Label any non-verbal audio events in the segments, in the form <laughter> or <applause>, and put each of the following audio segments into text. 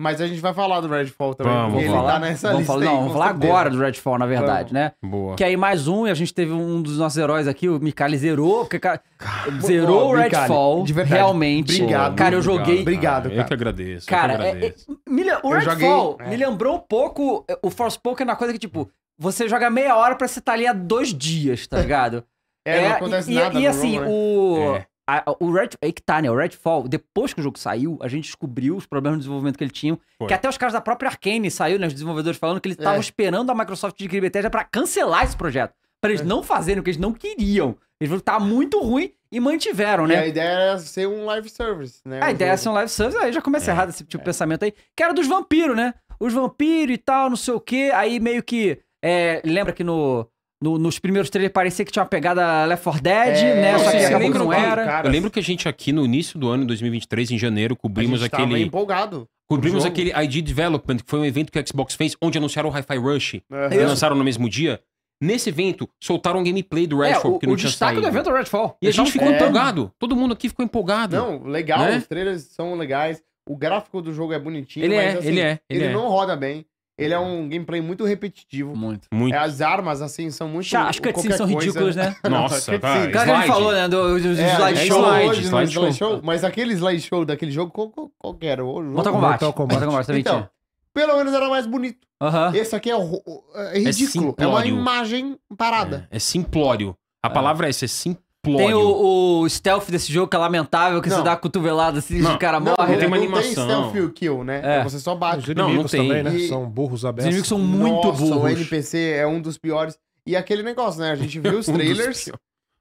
Mas a gente vai falar do Redfall também. Vamos, vamos ele tá falar, tá nessa vamos lista. Falar, aí, não, vamos falar agora do Redfall, na verdade, vamos. né? Boa. Que aí mais um, e a gente teve um dos nossos heróis aqui, o Mikali zerou, porque cara, zerou o Redfall. De verdade. Realmente. Obrigado. Cara, eu joguei. Obrigado, cara. Eu que agradeço. Cara, que agradeço. É, é, me, o Redfall joguei, é. me lembrou um pouco o Force é na coisa que, tipo, você joga meia hora pra você estar tá ali há dois dias, tá <laughs> ligado? É, é, não acontece e, nada. E, e assim, né? o. É. A, o Red, aí é que tá, né? O Redfall, depois que o jogo saiu, a gente descobriu os problemas de desenvolvimento que ele tinha. Foi. Que até os caras da própria Arkane saiu, né? Os desenvolvedores falando que eles estavam é. esperando a Microsoft de Bethesda pra cancelar esse projeto. Pra eles é. não fazerem o que eles não queriam. Eles viram que tá muito ruim e mantiveram, e né? a ideia era ser um live service, né? A ideia era é ser um live service, aí já começa é. errado esse tipo de é. pensamento aí. Que era dos vampiros, né? Os vampiros e tal, não sei o quê. Aí meio que. lembra que no no, nos primeiros trailers parecia que tinha uma pegada Left 4 Dead, é, né? Só que acabou que não era. Cara, eu lembro que a gente aqui no início do ano, 2023, em janeiro, cobrimos a gente aquele. empolgado. Cobrimos aquele ID Development, que foi um evento que a Xbox fez, onde anunciaram o Hi-Fi Rush. É. E lançaram no mesmo dia. Nesse evento, soltaram um gameplay do Redfall, é, que não o tinha saído. O destaque do evento é o Redfall. E a gente então, ficou é. empolgado. Todo mundo aqui ficou empolgado. Não, legal, né? os trailers são legais. O gráfico do jogo é bonitinho, ele mas, é, assim, ele, é, ele, ele é. não roda bem. Ele é uhum. um gameplay muito repetitivo. Muito. muito. É, as armas, assim, são muito. Chá, as cutscenes são ridículas, né? <laughs> Nossa, tá. O cara que ele falou, né? Do, do, do é, slideshow. É slide slide show. mas aquele slideshow daquele jogo, qual, qual que era? O jogo? Mortal Kombat. Mortal Kombat. Mortal Kombat então, Pelo menos era mais bonito. Uh -huh. Esse aqui é, é, é ridículo. É, é uma imagem parada. É, é simplório. A é. palavra é essa, é simplório tem o, o stealth desse jogo que é lamentável, que não. você dá a cotovelada assim e o cara não, morre. Não, tem uma animação. Não tem stealth kill, né? É. você só bate. Os inimigos não, também, né? E... São burros abertos. Os inimigos são muito Nossa, burros. o NPC é um dos piores. E aquele negócio, né? A gente <laughs> viu os trailers... um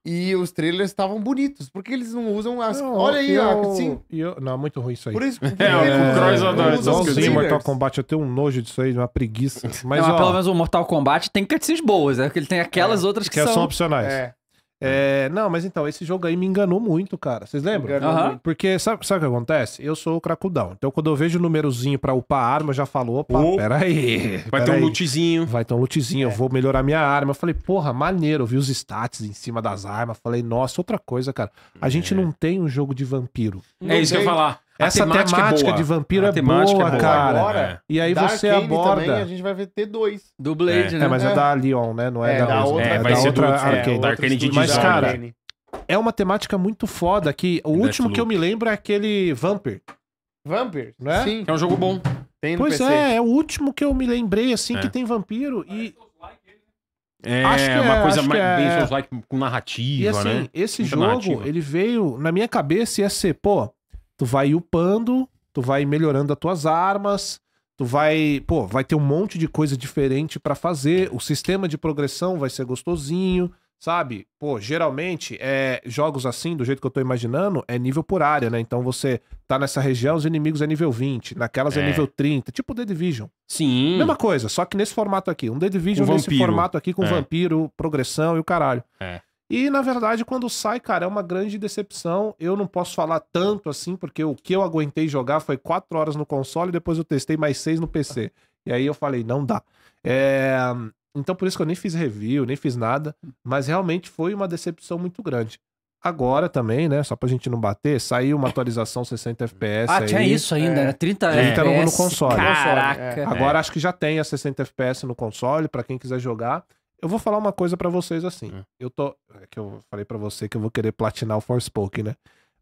e os trailers estavam bonitos. Por que eles não usam as. Olha aí, eu, assim. Eu... Não, é muito ruim isso aí. Por isso que. <laughs> É, é, o Cross o Mortal Kombat, eu tenho um nojo disso aí, uma preguiça. Mas, não, ó, pelo menos o Mortal Kombat tem cutscenes boas, né? Porque ele tem aquelas é, outras que, que são. são opcionais. É. É, não, mas então, esse jogo aí me enganou muito, cara. Vocês lembram? Uhum. Porque sabe, sabe o que acontece? Eu sou o cracudão. Então, quando eu vejo o númerozinho pra upar a arma, eu já falo, opa, oh. peraí. Vai ter um lootzinho. Vai ter um lootzinho, é. eu vou melhorar minha arma. Eu falei, porra, maneiro. Eu vi os stats em cima das armas. Falei, nossa, outra coisa, cara. A é. gente não tem um jogo de vampiro. é isso tem. que eu ia falar. Essa temática, é temática é de vampiro a é, temática boa, é boa, cara. Agora, e aí você Arcane aborda. Também, a gente vai ver ter dois. Do Blade, é. né? É, mas é, da Leon, né? Não é, é, da, da outra. É, é vai da ser outra do, Arcane. da Arcane de Mas, cara, é uma temática muito foda que o último que eu me lembro é aquele Vampir. Vampir, né? Sim. É um jogo bom. Tem pois PC. é, é o último que eu me lembrei, assim, que tem vampiro e... Né? É, acho que é, uma coisa mais é... bem Souls-like com narrativa, e, assim, né? Esse Muita jogo, narrativa. ele veio, na minha cabeça, ia ser, pô, tu vai upando, tu vai melhorando as tuas armas, tu vai, pô, vai ter um monte de coisa diferente para fazer, o sistema de progressão vai ser gostosinho, sabe? Pô, geralmente é jogos assim, do jeito que eu tô imaginando, é nível por área, né? Então você tá nessa região, os inimigos é nível 20, naquelas é, é nível 30, tipo The Division. Sim. Mesma coisa, só que nesse formato aqui, um The Division um nesse formato aqui com é. vampiro, progressão e o caralho. É. E, na verdade, quando sai, cara, é uma grande decepção. Eu não posso falar tanto assim, porque o que eu aguentei jogar foi quatro horas no console, e depois eu testei mais seis no PC. E aí eu falei, não dá. É... Então, por isso que eu nem fiz review, nem fiz nada, mas realmente foi uma decepção muito grande. Agora também, né? Só pra gente não bater, saiu uma atualização 60 FPS. Ah, aí. tinha isso ainda, é. 30 FPS. 30 no, console. Caraca. É. Agora acho que já tem a 60 FPS no console, para quem quiser jogar. Eu vou falar uma coisa para vocês assim. É. Eu tô. É que eu falei para você que eu vou querer platinar o Forspoken, né?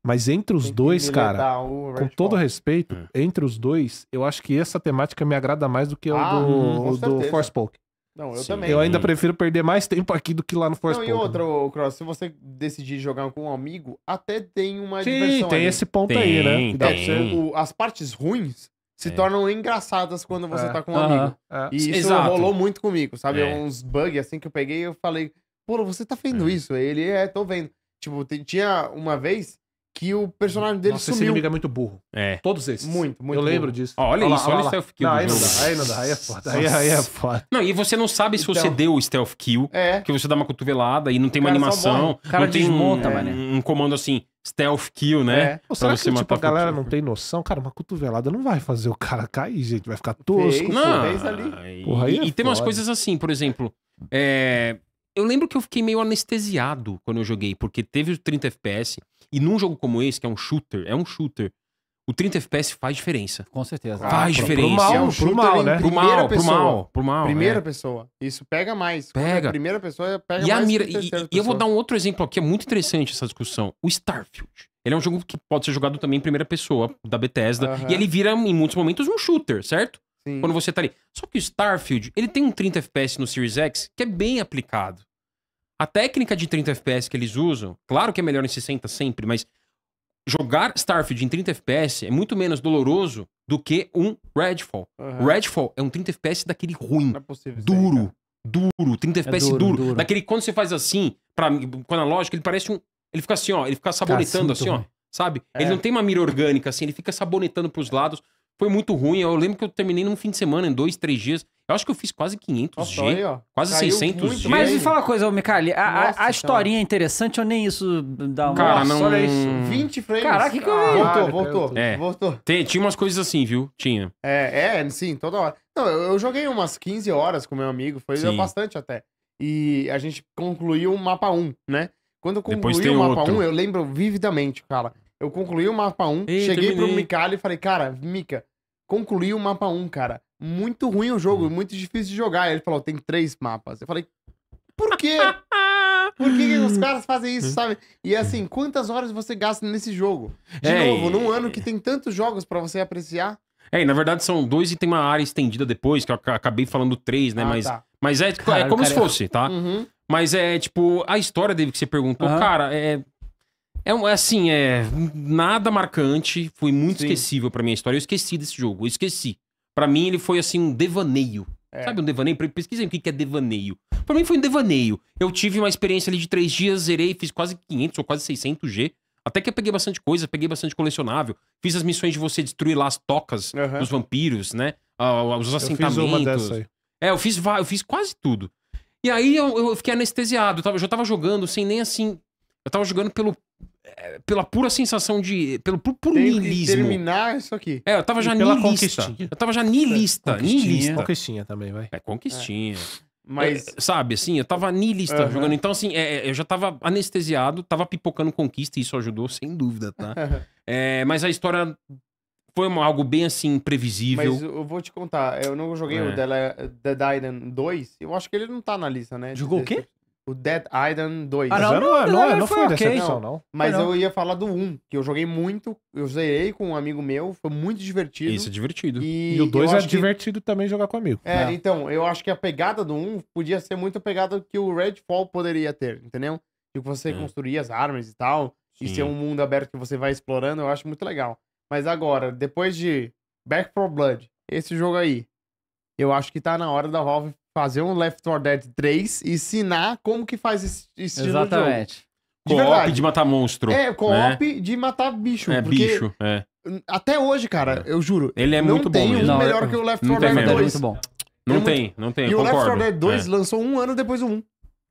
Mas entre os dois, cara, com todo respeito, é. entre os dois, eu acho que essa temática me agrada mais do que ah, o do, do Forspoken. Não, eu Sim. também. Eu ainda prefiro perder mais tempo aqui do que lá no Force Não, e né? outra, né? Cross, se você decidir jogar com um amigo, até tem uma Sim, diversão tem ali. esse ponto tem, aí, né? Tem. as partes ruins se é. tornam engraçadas quando você é. tá com um amigo. É. E isso Exato. rolou muito comigo, sabe? É. Uns bugs assim que eu peguei eu falei, pô, você tá vendo é. isso? Ele é, tô vendo. Tipo, tinha uma vez que o personagem dele Nossa, sumiu. esse inimigo é muito burro. É. Todos esses. Muito, muito. Eu lembro burro. disso. Ó, olha, olha isso, lá, olha o stealth kill. Não, aí, não dá, aí não dá, aí é foda. Aí, é, aí é foda. Não, e você não sabe se então... você deu o stealth kill, é. que você dá uma cotovelada e não tem uma animação. cara não desmonta, tem um, é. um comando assim, stealth kill, né? É. Ou será que, tipo, a galera não tem noção? Cara, uma cotovelada não vai fazer o cara cair, gente. Vai ficar tosco. não. Fez ali. Porra, aí e, e é tem umas coisas assim, por exemplo, é... Eu lembro que eu fiquei meio anestesiado quando eu joguei, porque teve os 30 FPS, e num jogo como esse, que é um shooter, é um shooter, o 30 FPS faz diferença. Com certeza. faz ah, diferença. É pro mal, pro mal, né? Pro mal, pro mal, pro mal. Primeira é. pessoa. Isso pega mais. Pega. A é primeira pessoa pega e mais. A mira, e, pessoa. e eu vou dar um outro exemplo aqui, é muito interessante essa discussão. O Starfield. Ele é um jogo que pode ser jogado também em primeira pessoa, da Bethesda. E ele vira, em muitos momentos, um shooter, certo? Sim. Quando você tá ali. Só que o Starfield, ele tem um 30 FPS no Series X que é bem aplicado. A técnica de 30 FPS que eles usam, claro que é melhor em 60 sempre, mas jogar Starfield em 30 FPS é muito menos doloroso do que um Redfall. Uhum. Redfall é um 30 FPS daquele ruim, é duro, duro, 30 é FPS duro, duro, daquele quando você faz assim, para com analógico, ele parece um, ele fica assim, ó, ele fica é sabonetando Cacinto, assim, ó, sabe? É. Ele não tem uma mira orgânica assim, ele fica sabonetando para os lados foi muito ruim. Eu lembro que eu terminei num fim de semana, em dois, três dias. Eu acho que eu fiz quase 500 Nossa, G, aí, quase Caiu 600 G. Mas me fala uma coisa, ô Micali, a, a, a historinha é interessante ou nem isso dá uma... Cara, não... olha isso, 20 frames. Caraca, que, que eu... Ah, voltou, voltou, é. voltou. Tem, tinha umas coisas assim, viu? Tinha. É, é, sim, toda hora. Não, eu, eu joguei umas 15 horas com meu amigo, foi sim. bastante até. E a gente concluiu o mapa 1, né? Quando eu concluí o mapa outro. 1, eu lembro vividamente, cara. Eu concluí o mapa 1, Ei, cheguei terminei. pro Micali e falei, cara, Mica concluí o mapa 1, cara. Muito ruim o jogo, hum. muito difícil de jogar. ele falou, tem três mapas. Eu falei, por quê? <laughs> Por que, que, os caras fazem isso, hum. sabe? E é assim, quantas horas você gasta nesse jogo? De é, novo, num ano que tem tantos jogos para você apreciar. É, e na verdade são dois e tem uma área estendida depois, que eu acabei falando três, né? Ah, mas, tá. mas é, tipo, é como cara, se fosse, tá? Uhum. Mas é tipo, a história dele que você perguntou, uhum. cara, é, é, é assim, é nada marcante, foi muito Sim. esquecível pra minha história. Eu esqueci desse jogo, eu esqueci. Pra mim, ele foi assim um devaneio. É. Sabe um devaneio? Pesquisem o que é devaneio. Pra mim foi um devaneio. Eu tive uma experiência ali de três dias, zerei, fiz quase 500 ou quase 600G. Até que eu peguei bastante coisa, peguei bastante colecionável. Fiz as missões de você destruir lá as tocas uhum. dos vampiros, né? Ah, ah, os assentamentos. Eu fiz uma dessa aí. É, eu fiz, eu fiz quase tudo. E aí eu, eu fiquei anestesiado. Eu, tava, eu já tava jogando sem nem assim. Eu tava jogando pelo, é, pela pura sensação de. pelo puro, puro terminar isso aqui. É, eu tava e já niilista. Eu tava já nilista Conquistinha. Conquistinha também, vai. É, conquistinha. É. Mas. É, sabe, assim, eu tava nilista uhum. jogando. Então, assim, é, é, eu já tava anestesiado, tava pipocando conquista e isso ajudou, sem dúvida, tá? <laughs> é, mas a história foi uma, algo bem, assim, previsível. Mas eu vou te contar, eu não joguei é. o The, The 2, eu acho que ele não tá na lista, né? Jogou o quê? O Dead Island 2. Ah, não, não, não, não, não foi, foi okay. decepção, não. Mas eu ia falar do 1, que eu joguei muito, eu zerei com um amigo meu, foi muito divertido. Isso é divertido. E, e o 2 é que... divertido também jogar com amigo. É, é, então, eu acho que a pegada do 1 podia ser muito a pegada que o Redfall poderia ter, entendeu? Tipo, você é. construir as armas e tal, Sim. e ser um mundo aberto que você vai explorando, eu acho muito legal. Mas agora, depois de Back for Blood, esse jogo aí, eu acho que tá na hora da Valve fazer um Left 4 Dead 3 e ensinar como que faz esse estilo Exatamente. de jogo. co de, matar monstro. É, co-op né? de matar bicho. É, bicho, é. Até hoje, cara, é. eu juro. Ele é muito bom. Um não tem é melhor que o Left 4 Dead 2. É não tem, não tem. E concordo. o Left 4 Dead 2 é. lançou um ano depois do 1.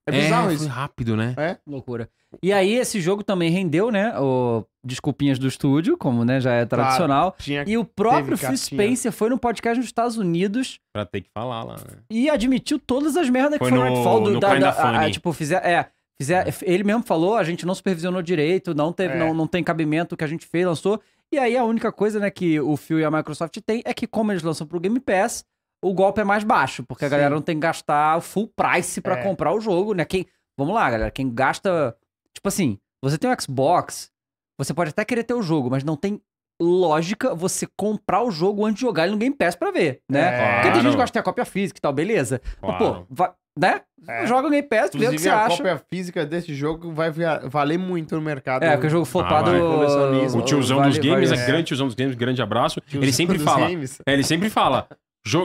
É bizarro é, isso. rápido, né? É. Loucura. E aí esse jogo também rendeu, né? O desculpinhas do estúdio, como né, já é tradicional. Claro, tinha, e o próprio Phil Spencer foi no podcast nos Estados Unidos. Pra ter que falar lá, né? E admitiu todas as merdas foi que foi no Redfall do, no da, da, da a, tipo, fizer, é, fizer, é. ele mesmo falou, a gente não supervisionou direito, não teve, é. não, não tem cabimento o que a gente fez, lançou. E aí a única coisa, né, que o Phil e a Microsoft tem é que como eles lançam pro Game Pass, o golpe é mais baixo, porque a galera não tem que gastar full price para é. comprar o jogo, né? Quem, vamos lá, galera, quem gasta Tipo assim, você tem um Xbox, você pode até querer ter o jogo, mas não tem lógica você comprar o jogo antes de jogar ele no Game Pass pra ver, né? É, claro. Porque tem gente que gosta de ter a cópia física e tal, beleza. Claro. Mas, pô, vai, né? É. Joga o Game Pass, vê o que você acha. a cópia física desse jogo vai valer muito no mercado. É, porque o jogo ah, flopado... Ah, o tiozão vale, dos games, vale, é. grande tiozão dos games, grande abraço. Tiozão ele sempre fala... É, ele sempre fala...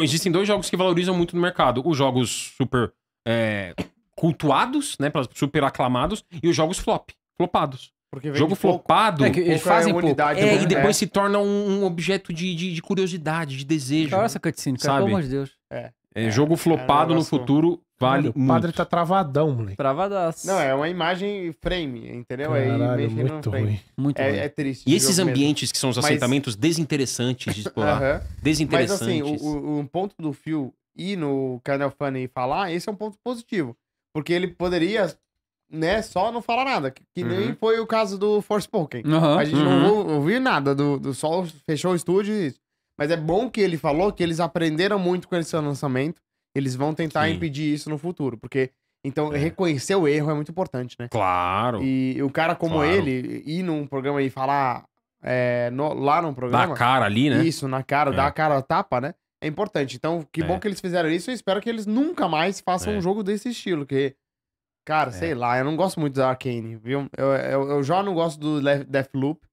Existem dois jogos que valorizam muito no mercado. Os jogos super... É, cultuados, né? Super aclamados, e os jogos flop, flopados. Porque jogo flopado, é eles é fazem é unidade, pouco. Né? É, e depois é. se torna um, um objeto de, de, de, curiosidade, de desejo. Olha né? essa cutscene, cara, sabe? pelo amor de Deus. É. é jogo flopado no futuro vale Mano, O padre tá travadão, moleque. Travadaço. Não, é uma imagem frame, entendeu? Caralho, é muito ruim. Muito é, ruim. é, triste. E esses ambientes mesmo. que são os assentamentos Mas... desinteressantes de explorar. uh -huh. Desinteressantes. Mas assim, o, o, um ponto do fio ir no Canal Funny e falar, esse é um ponto positivo. Porque ele poderia, né, só não falar nada. Que uhum. nem foi o caso do Force Uhum. A gente uhum. não ouviu, nada do, do Sol, fechou o estúdio e isso. Mas é bom que ele falou que eles aprenderam muito com esse lançamento. Eles vão tentar Sim. impedir isso no futuro, porque então, é. reconhecer o erro é muito importante, né? Claro. E o cara como claro. ele, ir num programa e falar é, no, lá num programa. Dá cara ali, né? Isso, na cara, é. dar a cara a tapa, né? é importante. Então, que é. bom que eles fizeram isso. Eu espero que eles nunca mais façam é. um jogo desse estilo. Que, cara, é. sei lá, eu não gosto muito da Arcane, viu? Eu, eu, eu já não gosto do Deathloop.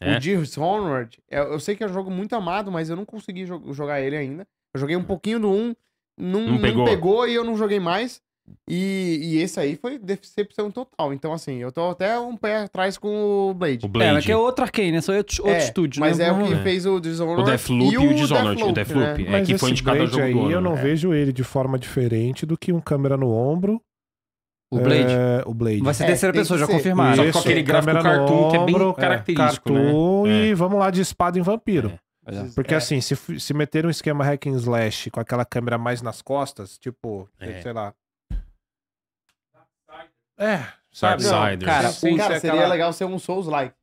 É. O Dishonored, eu, eu sei que é um jogo muito amado, mas eu não consegui jo jogar ele ainda. Eu joguei um hum. pouquinho do 1, não, não, pegou. não pegou e eu não joguei mais. E, e esse aí foi decepção total. Então, assim, eu tô até um pé atrás com o Blade. O Blade. É, que é outro Arkane, né? Só outro, outro é, estúdio. Mas né? é o que fez o Dishonored. O Deathloop e o, e o Dishonored. O Deathloop. Né? É mas que foi indicado Blade jogo aí, do ano. Eu não é. vejo ele de forma diferente do que um câmera no ombro. O Blade? É, o Blade. Vai ser é, terceira pessoa, já confirmado. Só com aquele gráfico cartoon ombro, que é bem é, característico, cartoon, né? E é. vamos lá de espada em vampiro. É, Porque é. assim, se, se meter um esquema hack and slash com aquela câmera mais nas costas, tipo, é. sei lá, é, Siders. Cara, Sim, cara seria aquela- legal ser um Souls-like.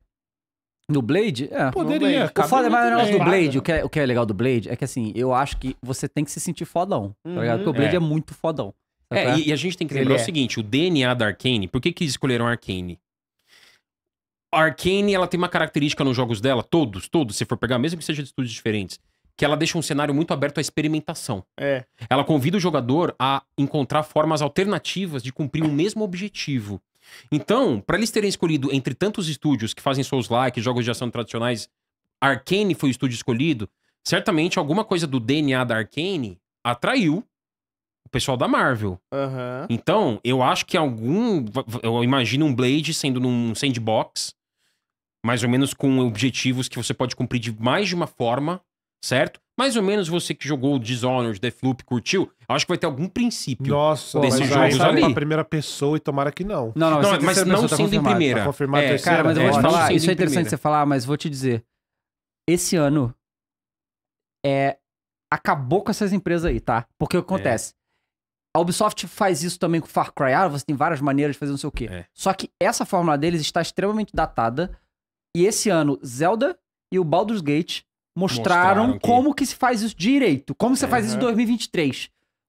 No Blade? É. Poderia, Blade. O foda, muito do Blade, o que, é, o que é legal do Blade é que assim, eu acho que você tem que se sentir fodão, tá Uhum. tá ligado? Porque o Blade é, É. muito fodão. É, é, e, e a gente tem que lembrar o é. seguinte, o DNA da Arcane, por que que escolheram a Arcane? A Arcane, ela tem uma característica nos jogos dela, todos, todos, se for pegar, mesmo que seja de estúdios diferentes, que ela deixa um cenário muito aberto à experimentação. É. Ela convida o jogador a encontrar formas alternativas de cumprir o mesmo objetivo. Então, para eles terem escolhido entre tantos estúdios que fazem Souls-like, jogos de ação tradicionais, Arkane foi o estúdio escolhido. Certamente alguma coisa do DNA da Arkane atraiu o pessoal da Marvel. Uhum. Então, eu acho que algum. Eu imagino um Blade sendo num sandbox, mais ou menos com objetivos que você pode cumprir de mais de uma forma, certo? Mais ou menos você que jogou o Dishonored, Deathloop, curtiu, acho que vai ter algum princípio Nossa, desses mas jogos ali. Pra primeira pessoa e tomara que não. Não, não, não mas, não tá sendo em tá primeira. Tá confirmado é, cara, mas eu vou te é, falar, isso é interessante você falar, mas vou te dizer. Esse ano é acabou com essas empresas aí, tá? Porque o que acontece? É. A Ubisoft faz isso também com Far Cry. Ah, você tem várias maneiras de fazer não sei o quê. É. Só que essa fórmula deles está extremamente datada. E esse ano, Zelda e o Baldur's Gate mostraram, mostraram que... como que se faz isso direito. Como você uhum. faz isso em 2023.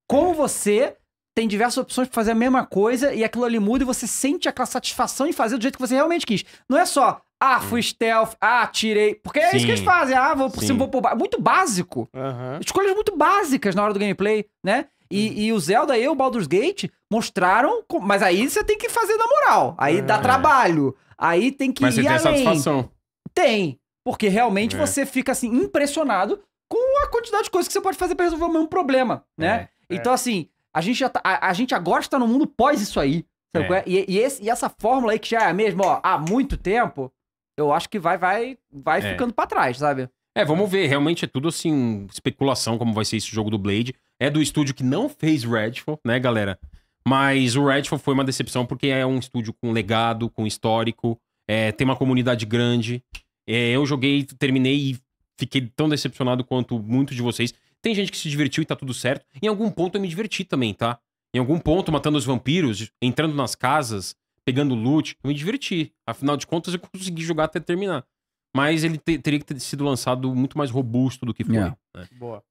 Como é. você tem diversas opções pra fazer a mesma coisa e aquilo ali muda e você sente aquela satisfação em fazer do jeito que você realmente quis. Não é só, ah, hum. fui stealth, ah, tirei. Porque é Sim. isso que eles fazem, ah, vou por cima, vou por baixo. Muito básico. Uhum. Escolhas muito básicas na hora do gameplay, né? E, hum. e, o Zelda e o Baldur's Gate mostraram, mas aí você tem que fazer na moral. Aí dá é. trabalho. Aí tem que Mas ir você tem além. satisfação. Tem. Porque realmente é. você fica assim impressionado com a quantidade de coisas que você pode fazer para resolver o mesmo problema, né? É, é. Então, assim, a gente, já tá, a, a, gente agora está no mundo pós isso aí. É? é. E, e, esse, e, essa fórmula aí que já é a mesma ó, há muito tempo, eu acho que vai vai, vai é. ficando para trás, sabe? É, vamos ver. Realmente é tudo assim, especulação como vai ser esse jogo do Blade. É do estúdio que não fez Redfall, né, galera? Mas o Redfall foi uma decepção porque é um estúdio com legado, com histórico, é, tem uma comunidade grande. É, eu joguei, terminei e fiquei tão decepcionado quanto muitos de vocês. Tem gente que se divertiu e tá tudo certo. Em algum ponto eu me diverti também, tá? Em algum ponto, matando os vampiros, entrando nas casas, pegando loot, eu me diverti. Afinal de contas, eu consegui jogar até terminar. Mas ele te teria que ter sido lançado muito mais robusto do que foi. Yeah. É. Né? Boa.